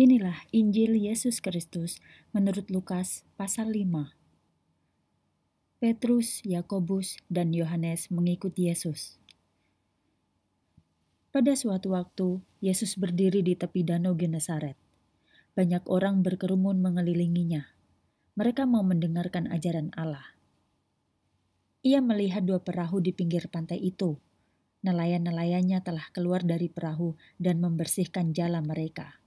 Inilah Injil Yesus Kristus menurut Lukas pasal 5. Petrus, Yakobus, dan Yohanes mengikuti Yesus. Pada suatu waktu, Yesus berdiri di tepi danau Genesaret. Banyak orang berkerumun mengelilinginya. Mereka mau mendengarkan ajaran Allah. Ia melihat dua perahu di pinggir pantai itu. Nelayan-nelayannya telah keluar dari perahu dan membersihkan jala mereka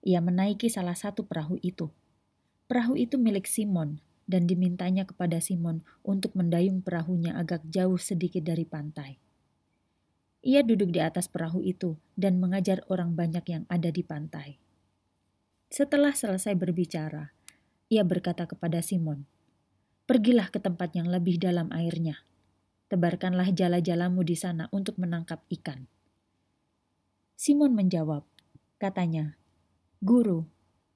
ia menaiki salah satu perahu itu. Perahu itu milik Simon dan dimintanya kepada Simon untuk mendayung perahunya agak jauh sedikit dari pantai. Ia duduk di atas perahu itu dan mengajar orang banyak yang ada di pantai. Setelah selesai berbicara, ia berkata kepada Simon, "Pergilah ke tempat yang lebih dalam airnya. Tebarkanlah jala-jalamu di sana untuk menangkap ikan." Simon menjawab, katanya, Guru,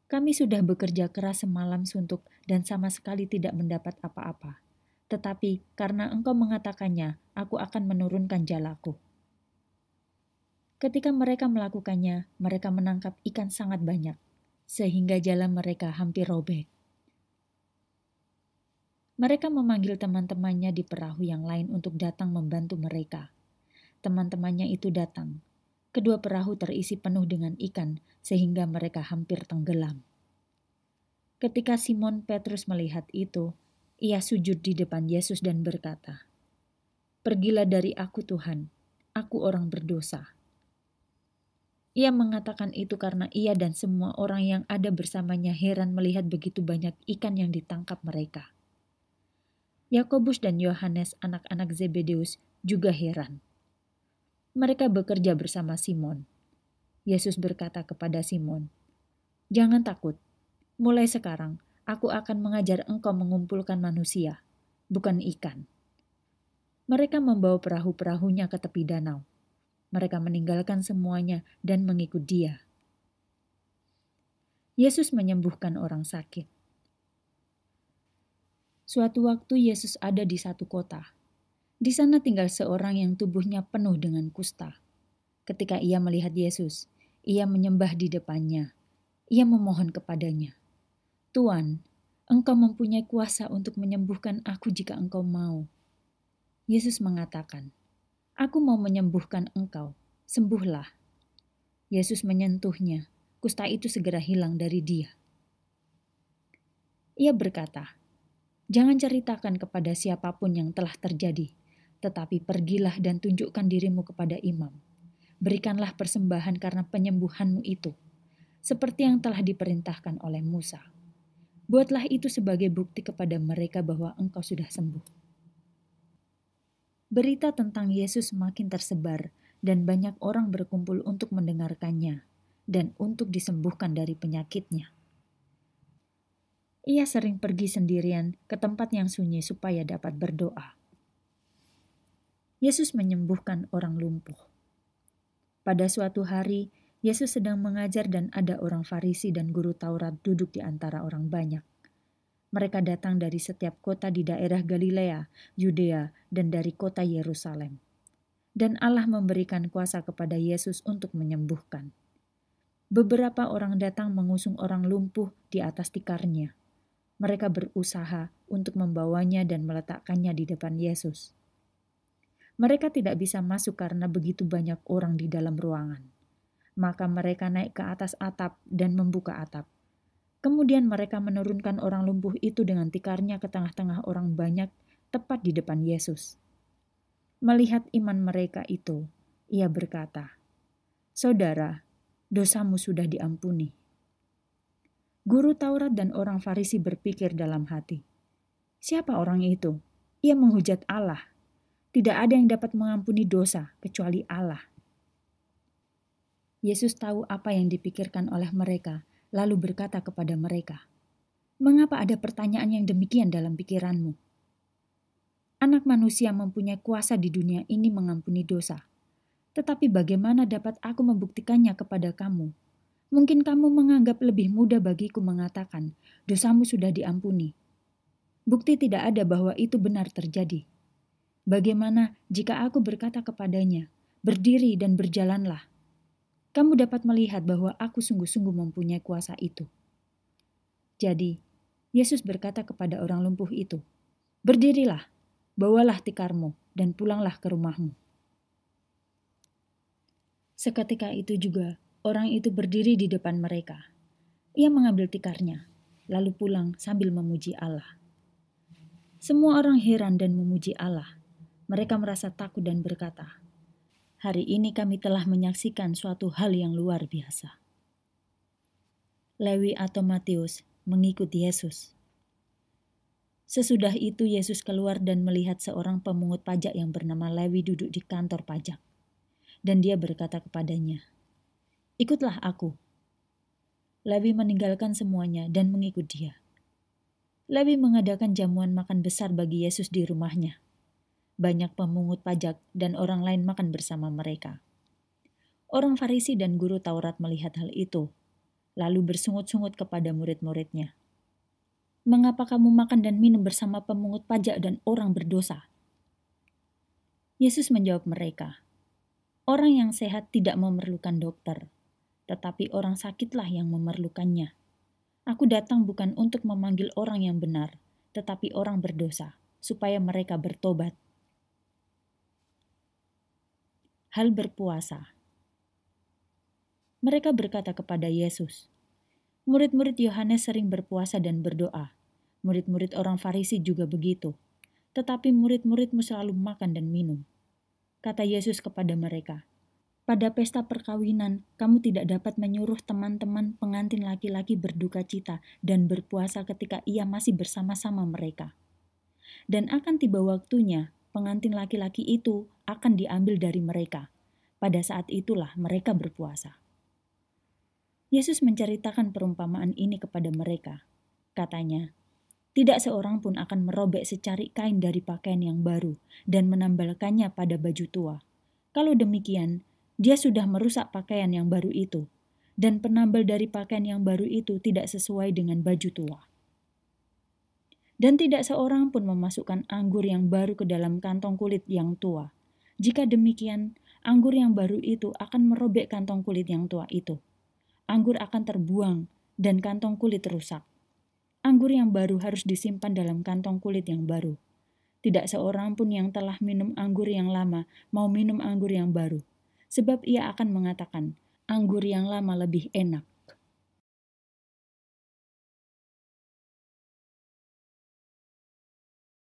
kami sudah bekerja keras semalam suntuk dan sama sekali tidak mendapat apa-apa. Tetapi karena engkau mengatakannya, aku akan menurunkan jalaku. Ketika mereka melakukannya, mereka menangkap ikan sangat banyak, sehingga jalan mereka hampir robek. Mereka memanggil teman-temannya di perahu yang lain untuk datang membantu mereka. Teman-temannya itu datang, Kedua perahu terisi penuh dengan ikan, sehingga mereka hampir tenggelam. Ketika Simon Petrus melihat itu, ia sujud di depan Yesus dan berkata, "Pergilah dari aku, Tuhan, aku orang berdosa." Ia mengatakan itu karena ia dan semua orang yang ada bersamanya heran melihat begitu banyak ikan yang ditangkap mereka. Yakobus dan Yohanes, anak-anak Zebedeus, juga heran mereka bekerja bersama Simon. Yesus berkata kepada Simon, "Jangan takut. Mulai sekarang, aku akan mengajar engkau mengumpulkan manusia, bukan ikan." Mereka membawa perahu-perahunya ke tepi danau. Mereka meninggalkan semuanya dan mengikut Dia. Yesus menyembuhkan orang sakit. Suatu waktu Yesus ada di satu kota. Di sana tinggal seorang yang tubuhnya penuh dengan kusta. Ketika ia melihat Yesus, ia menyembah di depannya. Ia memohon kepadanya, "Tuan, engkau mempunyai kuasa untuk menyembuhkan aku jika engkau mau." Yesus mengatakan, "Aku mau menyembuhkan engkau. Sembuhlah." Yesus menyentuhnya. Kusta itu segera hilang dari dia. Ia berkata, "Jangan ceritakan kepada siapapun yang telah terjadi." Tetapi pergilah dan tunjukkan dirimu kepada imam. Berikanlah persembahan karena penyembuhanmu itu, seperti yang telah diperintahkan oleh Musa. Buatlah itu sebagai bukti kepada mereka bahwa engkau sudah sembuh berita tentang Yesus makin tersebar dan banyak orang berkumpul untuk mendengarkannya dan untuk disembuhkan dari penyakitnya. Ia sering pergi sendirian ke tempat yang sunyi supaya dapat berdoa. Yesus menyembuhkan orang lumpuh. Pada suatu hari, Yesus sedang mengajar dan ada orang Farisi dan guru Taurat duduk di antara orang banyak. Mereka datang dari setiap kota di daerah Galilea, Yudea, dan dari kota Yerusalem. Dan Allah memberikan kuasa kepada Yesus untuk menyembuhkan. Beberapa orang datang mengusung orang lumpuh di atas tikarnya. Mereka berusaha untuk membawanya dan meletakkannya di depan Yesus. Mereka tidak bisa masuk karena begitu banyak orang di dalam ruangan. Maka mereka naik ke atas atap dan membuka atap. Kemudian mereka menurunkan orang lumpuh itu dengan tikarnya ke tengah-tengah orang banyak, tepat di depan Yesus. Melihat iman mereka itu, ia berkata, "Saudara, dosamu sudah diampuni." Guru Taurat dan orang Farisi berpikir dalam hati, "Siapa orang itu? Ia menghujat Allah." Tidak ada yang dapat mengampuni dosa kecuali Allah. Yesus tahu apa yang dipikirkan oleh mereka, lalu berkata kepada mereka, "Mengapa ada pertanyaan yang demikian dalam pikiranmu? Anak manusia mempunyai kuasa di dunia ini mengampuni dosa, tetapi bagaimana dapat aku membuktikannya kepada kamu? Mungkin kamu menganggap lebih mudah bagiku mengatakan, 'Dosamu sudah diampuni.' Bukti tidak ada bahwa itu benar terjadi." Bagaimana jika aku berkata kepadanya, "Berdiri dan berjalanlah"? Kamu dapat melihat bahwa aku sungguh-sungguh mempunyai kuasa itu. Jadi, Yesus berkata kepada orang lumpuh itu, "Berdirilah, bawalah tikarmu, dan pulanglah ke rumahmu." Seketika itu juga, orang itu berdiri di depan mereka. Ia mengambil tikarnya, lalu pulang sambil memuji Allah. Semua orang heran dan memuji Allah mereka merasa takut dan berkata, "Hari ini kami telah menyaksikan suatu hal yang luar biasa." Lewi atau Matius mengikuti Yesus. Sesudah itu Yesus keluar dan melihat seorang pemungut pajak yang bernama Lewi duduk di kantor pajak. Dan dia berkata kepadanya, "Ikutlah aku." Lewi meninggalkan semuanya dan mengikut dia. Lewi mengadakan jamuan makan besar bagi Yesus di rumahnya banyak pemungut pajak, dan orang lain makan bersama mereka. Orang Farisi dan guru Taurat melihat hal itu, lalu bersungut-sungut kepada murid-muridnya. Mengapa kamu makan dan minum bersama pemungut pajak dan orang berdosa? Yesus menjawab mereka, Orang yang sehat tidak memerlukan dokter, tetapi orang sakitlah yang memerlukannya. Aku datang bukan untuk memanggil orang yang benar, tetapi orang berdosa, supaya mereka bertobat. hal berpuasa. Mereka berkata kepada Yesus, Murid-murid Yohanes sering berpuasa dan berdoa. Murid-murid orang Farisi juga begitu. Tetapi murid-muridmu selalu makan dan minum. Kata Yesus kepada mereka, Pada pesta perkawinan, kamu tidak dapat menyuruh teman-teman pengantin laki-laki berduka cita dan berpuasa ketika ia masih bersama-sama mereka. Dan akan tiba waktunya pengantin laki-laki itu akan diambil dari mereka. Pada saat itulah mereka berpuasa. Yesus menceritakan perumpamaan ini kepada mereka. Katanya, tidak seorang pun akan merobek secarik kain dari pakaian yang baru dan menambalkannya pada baju tua. Kalau demikian, dia sudah merusak pakaian yang baru itu, dan penambal dari pakaian yang baru itu tidak sesuai dengan baju tua. Dan tidak seorang pun memasukkan anggur yang baru ke dalam kantong kulit yang tua. Jika demikian, anggur yang baru itu akan merobek kantong kulit yang tua itu. Anggur akan terbuang dan kantong kulit rusak. Anggur yang baru harus disimpan dalam kantong kulit yang baru. Tidak seorang pun yang telah minum anggur yang lama mau minum anggur yang baru, sebab ia akan mengatakan, "Anggur yang lama lebih enak."